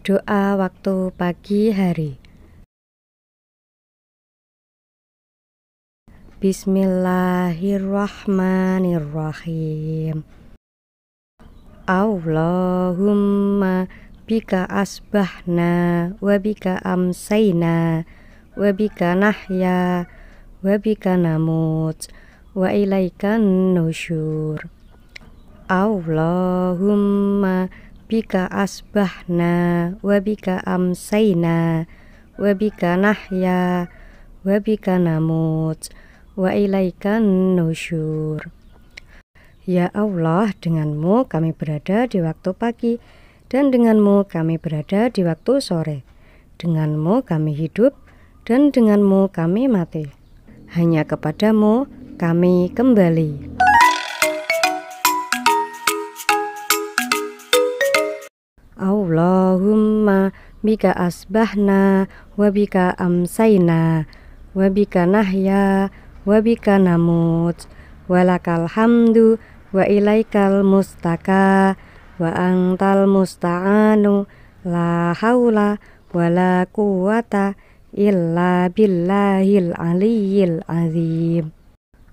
Doa waktu pagi hari. Bismillahirrahmanirrahim. Allahumma bika asbahna wa amsayna wa nahya wa namut wa ilaikan nusyur. Allahumma bika asbahna wa bika amsayna wa bika nahya wa bika namut wa ilaikan nusyur Ya Allah denganmu kami berada di waktu pagi dan denganmu kami berada di waktu sore denganmu kami hidup dan denganmu kami mati hanya kepadamu kami kembali Allahumma bika asbahna wabika bika amsayna wa nahya wabika namut walakal hamdu wa ilaikal mustaka wa antal musta'anu la haula wala quwata illa billahil aliyyil azim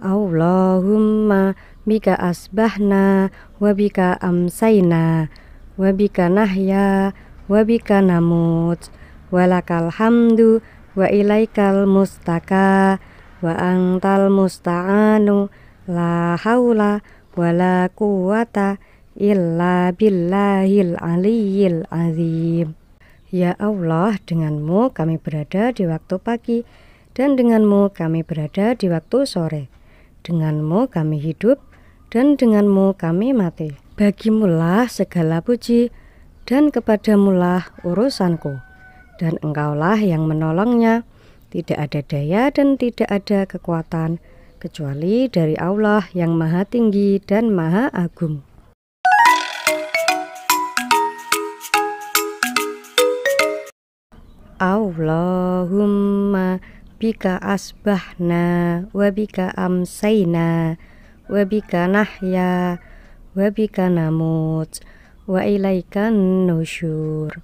Allahumma bika asbahna wabika bika amsayna wabika nahya wabika namut walakal hamdu wa ilaikal mustaka wa antal musta'anu la haula wala quwata illa billahil aliyil azim Ya Allah, denganmu kami berada di waktu pagi dan denganmu kami berada di waktu sore. Denganmu kami hidup dan denganmu kami mati. Bagimulah segala puji, dan kepadamulah urusanku, dan engkaulah yang menolongnya. Tidak ada daya dan tidak ada kekuatan, kecuali dari Allah yang maha tinggi dan maha agung. Allahumma bika asbahna wa bika amsayna wa bika nahya wabika namut wa ilaikan nusyur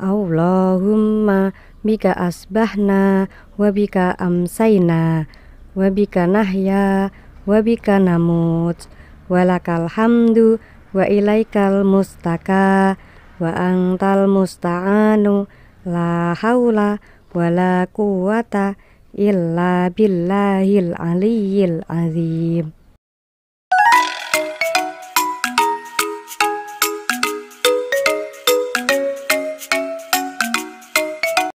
Allahumma bika asbahna wa bika amsayna wa bika nahya wa bika namut walakal hamdu wa ilaikal mustaka wa antal musta'anu la haula wa la quwata illa billahil aliyyil azim